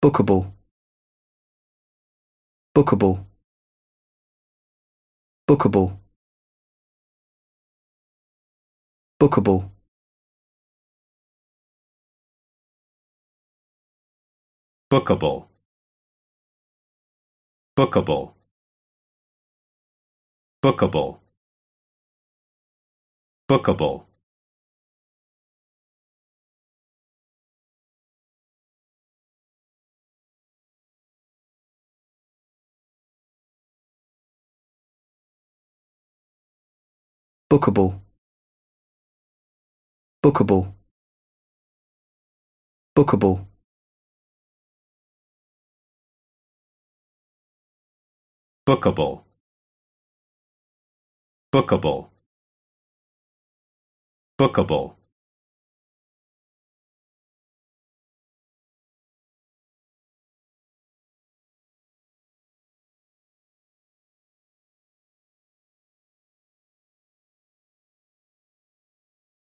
bookable bookable bookable bookable bookable bookable bookable bookable bookable bookable bookable bookable bookable bookable